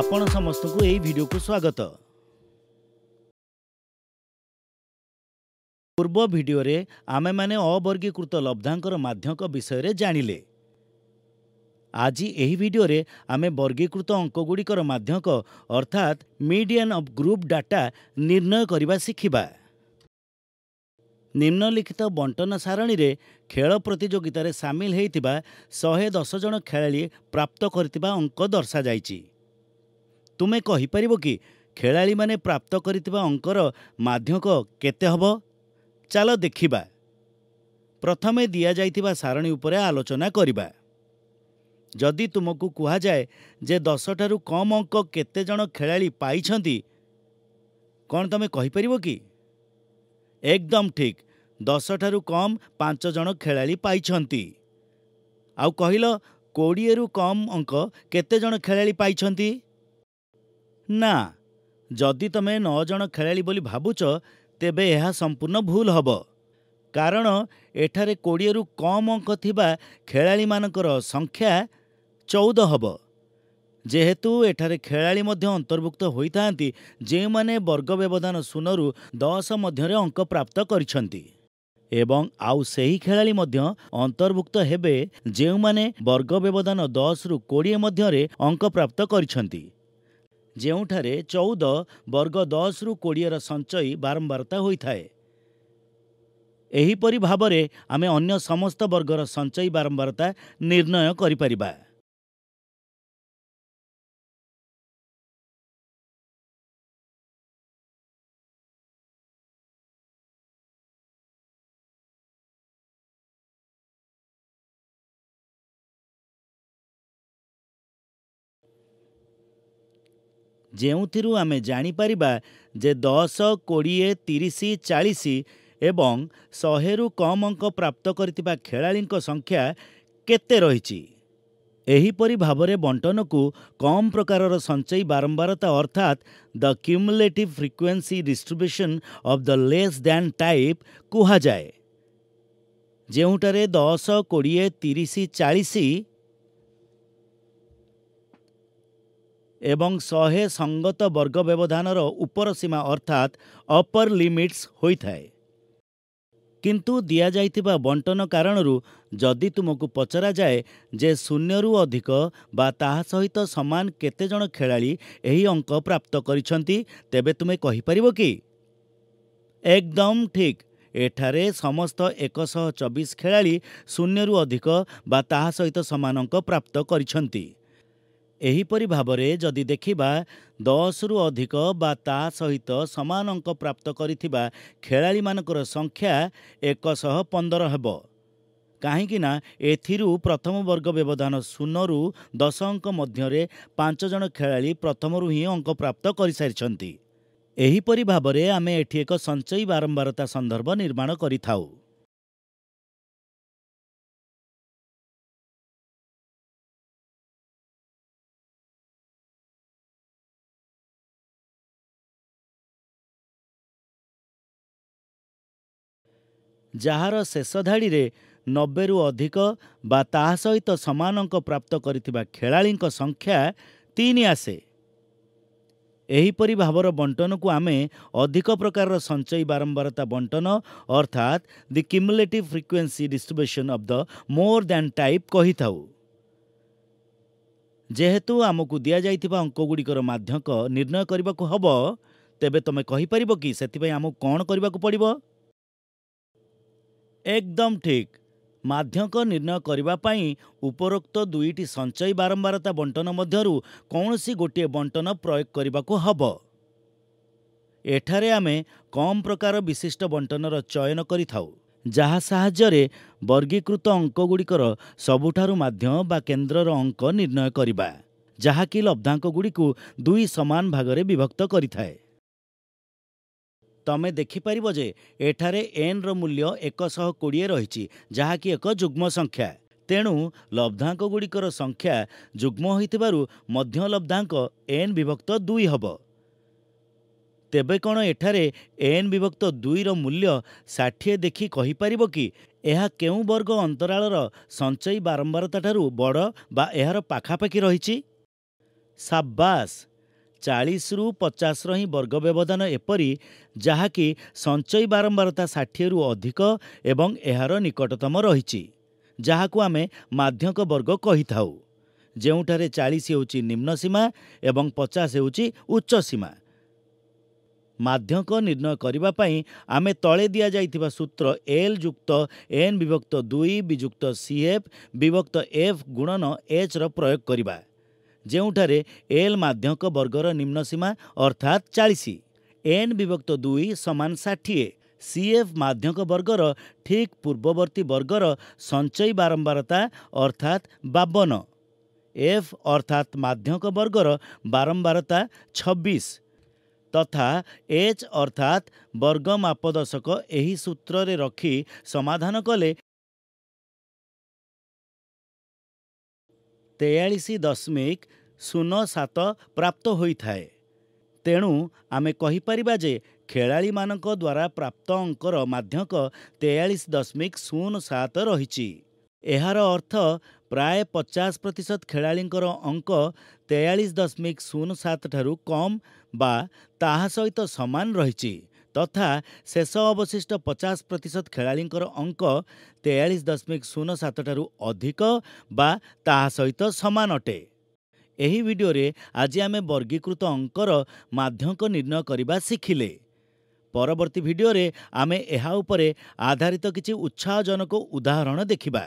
ଆପଣ ସମସ୍ତଙ୍କୁ ଏହି ଭିଡ଼ିଓକୁ ସ୍ୱାଗତ ପୂର୍ବ ଭିଡ଼ିଓରେ ଆମେମାନେ ଅବର୍ଗୀକୃତ ଲବ୍ଧାଙ୍କର ମାଧ୍ୟଙ୍କ ବିଷୟରେ ଜାଣିଲେ ଆଜି ଏହି ଭିଡ଼ିଓରେ ଆମେ ବର୍ଗୀକୃତ ଅଙ୍କଗୁଡ଼ିକର ମାଧ୍ୟକ ଅର୍ଥାତ୍ ମିଡିଆନ୍ ଅଫ୍ ଗ୍ରୁପ୍ ଡାଟା ନିର୍ଣ୍ଣୟ କରିବା ଶିଖିବା ନିମ୍ନଲିଖିତ ବଣ୍ଟନ ସାରଣୀରେ ଖେଳ ପ୍ରତିଯୋଗିତାରେ ସାମିଲ ହୋଇଥିବା ଶହେ ଦଶ ଜଣ ଖେଳାଳି ପ୍ରାପ୍ତ କରିଥିବା ଅଙ୍କ ଦର୍ଶାଯାଇଛି ତୁମେ କହିପାରିବ କି ଖେଳାଳିମାନେ ପ୍ରାପ୍ତ କରିଥିବା ଅଙ୍କର ମାଧ୍ୟକ କେତେ ହେବ ଚାଲ ଦେଖିବା ପ୍ରଥମେ ଦିଆଯାଇଥିବା ସାରଣୀ ଉପରେ ଆଲୋଚନା କରିବା ଯଦି ତୁମକୁ କୁହାଯାଏ ଯେ ଦଶଟାରୁ କମ୍ ଅଙ୍କ କେତେଜଣ ଖେଳାଳି ପାଇଛନ୍ତି କ'ଣ ତୁମେ କହିପାରିବ କି ଏକଦମ ଠିକ୍ ଦଶଟାରୁ କମ୍ ପାଞ୍ଚ ଜଣ ଖେଳାଳି ପାଇଛନ୍ତି ଆଉ କହିଲ କୋଡ଼ିଏରୁ କମ୍ ଅଙ୍କ କେତେଜଣ ଖେଳାଳି ପାଇଛନ୍ତି ନା ଯଦି ତୁମେ ନଅ ଜଣ ଖେଳାଳି ବୋଲି ଭାବୁଛ ତେବେ ଏହା ସମ୍ପୂର୍ଣ୍ଣ ଭୁଲ ହେବ କାରଣ ଏଠାରେ କୋଡ଼ିଏରୁ କମ୍ ଅଙ୍କ ଥିବା ଖେଳାଳିମାନଙ୍କର ସଂଖ୍ୟା ଚଉଦ ହେବ ଯେହେତୁ ଏଠାରେ ଖେଳାଳି ମଧ୍ୟ ଅନ୍ତର୍ଭୁକ୍ତ ହୋଇଥାନ୍ତି ଯେଉଁମାନେ ବର୍ଗ ବ୍ୟବଧାନ ଶୂନରୁ ଦଶ ମଧ୍ୟରେ ଅଙ୍କ ପ୍ରାପ୍ତ କରିଛନ୍ତି ଏବଂ ଆଉ ସେହି ଖେଳାଳି ମଧ୍ୟ ଅନ୍ତର୍ଭୁକ୍ତ ହେବେ ଯେଉଁମାନେ ବର୍ଗ ବ୍ୟବଧାନ ଦଶରୁ କୋଡ଼ିଏ ମଧ୍ୟରେ ଅଙ୍କ ପ୍ରାପ୍ତ କରିଛନ୍ତି ଯେଉଁଠାରେ ଚଉଦ ବର୍ଗ ଦଶରୁ କୋଡ଼ିଏର ସଞ୍ଚୟ ବାରମ୍ବାରତା ହୋଇଥାଏ ଏହିପରି ଭାବରେ ଆମେ ଅନ୍ୟ ସମସ୍ତ ବର୍ଗର ସଞ୍ଚୟ ବାରମ୍ବାରତା ନିର୍ଣ୍ଣୟ କରିପାରିବା ଯେଉଁଥିରୁ ଆମେ ଜାଣିପାରିବା ଯେ ଦଶ କୋଡ଼ିଏ ତିରିଶ ଚାଳିଶ ଏବଂ ଶହେରୁ କମ୍ ଅଙ୍କ ପ୍ରାପ୍ତ କରିଥିବା ଖେଳାଳିଙ୍କ ସଂଖ୍ୟା କେତେ ରହିଛି ଏହିପରି ଭାବରେ ବଣ୍ଟନକୁ କମ୍ ପ୍ରକାରର ସଞ୍ଚୟୀ ବାରମ୍ବାରତା ଅର୍ଥାତ୍ the cumulative frequency distribution of the less than type କୁହାଯାଏ ଯେଉଁଠାରେ ଦଶ କୋଡ଼ିଏ ତିରିଶ ଚାଳିଶ ଏବଂ ଶହେ ସଙ୍ଗତ ବର୍ଗ ବ୍ୟବଧାନର ଉପର ସୀମା ଅର୍ଥାତ୍ ଅପର ଲିମିଟ୍ସ ହୋଇଥାଏ କିନ୍ତୁ ଦିଆଯାଇଥିବା ବଣ୍ଟନ କାରଣରୁ ଯଦି ତୁମକୁ ପଚରାଯାଏ ଯେ ଶୂନ୍ୟରୁ ଅଧିକ ବା ତାହା ସହିତ ସମାନ କେତେଜଣ ଖେଳାଳି ଏହି ଅଙ୍କ ପ୍ରାପ୍ତ କରିଛନ୍ତି ତେବେ ତୁମେ କହିପାରିବ କି ଏକଦମ୍ ଠିକ୍ ଏଠାରେ ସମସ୍ତ ଏକଶହ ଚବିଶ ଖେଳାଳି ଶୂନ୍ୟରୁ ଅଧିକ ବା ତାହା ସହିତ ସମାନ ଅଙ୍କ ପ୍ରାପ୍ତ କରିଛନ୍ତି ଏହିପରି ଭାବରେ ଯଦି ଦେଖିବା ଦଶରୁ ଅଧିକ ବା ତା ସହିତ ସମାନ ଅଙ୍କ ପ୍ରାପ୍ତ କରିଥିବା ଖେଳାଳିମାନଙ୍କର ସଂଖ୍ୟା ଏକଶହ ପନ୍ଦର ହେବ କାହିଁକିନା ଏଥିରୁ ପ୍ରଥମ ବର୍ଗ ବ୍ୟବଧାନ ଶୂନରୁ ଦଶ ଅଙ୍କ ମଧ୍ୟରେ ପାଞ୍ଚ ଜଣ ଖେଳାଳି ପ୍ରଥମରୁ ହିଁ ଅଙ୍କ ପ୍ରାପ୍ତ କରିସାରିଛନ୍ତି ଏହିପରି ଭାବରେ ଆମେ ଏଠି ଏକ ସଞ୍ଚୟୀ ବାରମ୍ବାରତା ସନ୍ଦର୍ଭ ନିର୍ମାଣ କରିଥାଉ ଯାହାର ଶେଷ ଧାଡ଼ିରେ ନବେରୁ ଅଧିକ ବା ତାହା ସହିତ ସମାନ ଅଙ୍କ ପ୍ରାପ୍ତ କରିଥିବା ଖେଳାଳିଙ୍କ ସଂଖ୍ୟା ତିନି ଆସେ ଏହିପରି ଭାବର ବଣ୍ଟନକୁ ଆମେ ଅଧିକ ପ୍ରକାରର ସଞ୍ଚୟୀ ବାରମ୍ବାରତା ବଣ୍ଟନ ଅର୍ଥାତ୍ the cumulative frequency distribution of the more than type କହିଥାଉ ଯେହେତୁ ଆମକୁ ଦିଆଯାଇଥିବା ଅଙ୍କଗୁଡ଼ିକର ମାଧ୍ୟକ ନିର୍ଣ୍ଣୟ କରିବାକୁ ହେବ ତେବେ ତୁମେ କହିପାରିବ କି ସେଥିପାଇଁ ଆମକୁ କ'ଣ କରିବାକୁ ପଡ଼ିବ ଏକଦମ୍ ଠିକ୍ ମାଧ୍ୟଙ୍କ ନିର୍ଣ୍ଣୟ କରିବା ପାଇଁ ଉପରୋକ୍ତ ଦୁଇଟି ସଞ୍ଚୟୀ ବାରମ୍ବାରତା ବଣ୍ଟନ ମଧ୍ୟରୁ କୌଣସି ଗୋଟିଏ ବଣ୍ଟନ ପ୍ରୟୋଗ କରିବାକୁ ହେବ ଏଠାରେ ଆମେ କମ୍ ପ୍ରକାର ବିଶିଷ୍ଟ ବଣ୍ଟନର ଚୟନ କରିଥାଉ ଯାହା ସାହାଯ୍ୟରେ ବର୍ଗୀକୃତ ଅଙ୍କଗୁଡ଼ିକର ସବୁଠାରୁ ମାଧ୍ୟମ ବା କେନ୍ଦ୍ରର ଅଙ୍କ ନିର୍ଣ୍ଣୟ କରିବା ଯାହାକି ଲବ୍ଧାଙ୍କଗୁଡ଼ିକୁ ଦୁଇ ସମାନ ଭାଗରେ ବିଭକ୍ତ କରିଥାଏ ତମେ ଦେଖିପାରିବ ଯେ ଏଠାରେ ଏନ୍ର ମୂଲ୍ୟ ଏକଶହ କୋଡ଼ିଏ ରହିଛି ଯାହାକି ଏକ ଯୁଗ୍ମ ସଂଖ୍ୟା ତେଣୁ ଲବ୍ଧାଙ୍କଗୁଡ଼ିକର ସଂଖ୍ୟା ଯୁଗ୍ମ ହୋଇଥିବାରୁ ମଧ୍ୟ ଲବ୍ଧାଙ୍କ ଏନ୍ ବିଭକ୍ତ ଦୁଇ ହେବ ତେବେ କ'ଣ ଏଠାରେ ଏନ୍ ବିଭକ୍ତ ଦୁଇର ମୂଲ୍ୟ ଷାଠିଏ ଦେଖି କହିପାରିବ କି ଏହା କେଉଁ ବର୍ଗ ଅନ୍ତରାଳର ସଞ୍ଚୟୀ ବାରମ୍ବାରତାଠାରୁ ବଡ଼ ବା ଏହାର ପାଖାପାଖି ରହିଛି ସାବାସ୍ ଚାଳିଶରୁ ପଚାଶର ହିଁ ବର୍ଗ ବ୍ୟବଧାନ ଏପରି ଯାହାକି ସଞ୍ଚୟ ବାରମ୍ବାରତା ଷାଠିଏରୁ ଅଧିକ ଏବଂ ଏହାର ନିକଟତମ ରହିଛି ଯାହାକୁ ଆମେ ମାଧ୍ୟକ ବର୍ଗ କହିଥାଉ ଯେଉଁଠାରେ ଚାଳିଶ ହେଉଛି ନିମ୍ନ ସୀମା ଏବଂ ପଚାଶ ହେଉଛି ଉଚ୍ଚ ସୀମା ମାଧ୍ୟକ ନିର୍ଣ୍ଣୟ କରିବା ପାଇଁ ଆମେ ତଳେ ଦିଆଯାଇଥିବା ସୂତ୍ର ଏଲ୍ ଯୁକ୍ତ ଏନ୍ ବିଭକ୍ତ ଦୁଇ ବିଯୁକ୍ତ ସିଏଫ୍ ବିଭକ୍ତ ଏଫ୍ ଗୁଣନ ଏଚ୍ର ପ୍ରୟୋଗ କରିବା ଯେଉଁଠାରେ ଏଲ୍ ମାଧ୍ୟଙ୍କ ବର୍ଗର ନିମ୍ନ ସୀମା ଅର୍ଥାତ୍ ଚାଳିଶ ଏନ୍ ବିଭକ୍ତ ଦୁଇ ସମାନ ଷାଠିଏ ସିଏଫ୍ ମାଧ୍ୟଙ୍କ ବର୍ଗର ଠିକ୍ ପୂର୍ବବର୍ତ୍ତୀ ବର୍ଗର ସଞ୍ଚୟ ବାରମ୍ବାରତା ଅର୍ଥାତ୍ ବାବନ ଏଫ୍ ଅର୍ଥାତ୍ ମାଧ୍ୟଙ୍କ ବର୍ଗର ବାରମ୍ବାରତା ଛବିଶ ତଥା ଏଚ୍ ଅର୍ଥାତ୍ ବର୍ଗ ମାପଦଶକ ଏହି ସୂତ୍ରରେ ରଖି ସମାଧାନ କଲେ ତେୟାଳିଶ ଦଶମିକ ଶୂନ ସାତ ପ୍ରାପ୍ତ ହୋଇଥାଏ ତେଣୁ ଆମେ କହିପାରିବା ଯେ ଖେଳାଳିମାନଙ୍କ ଦ୍ୱାରା ପ୍ରାପ୍ତ ଅଙ୍କର ମାଧ୍ୟକ ତେୟାଳିଶ ଦଶମିକ ଶୂନ ସାତ ରହିଛି ଏହାର ଅର୍ଥ ପ୍ରାୟ ପଚାଶ ପ୍ରତିଶତ ଖେଳାଳିଙ୍କର ଅଙ୍କ ତେୟାଳିଶ ଦଶମିକ ଶୂନ ସାତ ଠାରୁ କମ୍ ବା ତାହା ସହିତ ସମାନ ରହିଛି ତଥା ଶେଷ ଅବଶିଷ୍ଟ ପଚାଶ ପ୍ରତିଶତ ଖେଳାଳିଙ୍କର ଅଙ୍କ ତେୟାଳିଶ ଦଶମିକ ଶୂନ ସାତଠାରୁ ଅଧିକ ବା ତାହା ସହିତ ସମାନ ଅଟେ ଏହି ଭିଡ଼ିଓରେ ଆଜି ଆମେ ବର୍ଗୀକୃତ ଅଙ୍କର ମାଧ୍ୟକ ନିର୍ଣ୍ଣୟ କରିବା ଶିଖିଲେ ପରବର୍ତ୍ତୀ ଭିଡ଼ିଓରେ ଆମେ ଏହା ଉପରେ ଆଧାରିତ କିଛି ଉତ୍ସାହଜନକ ଉଦାହରଣ ଦେଖିବା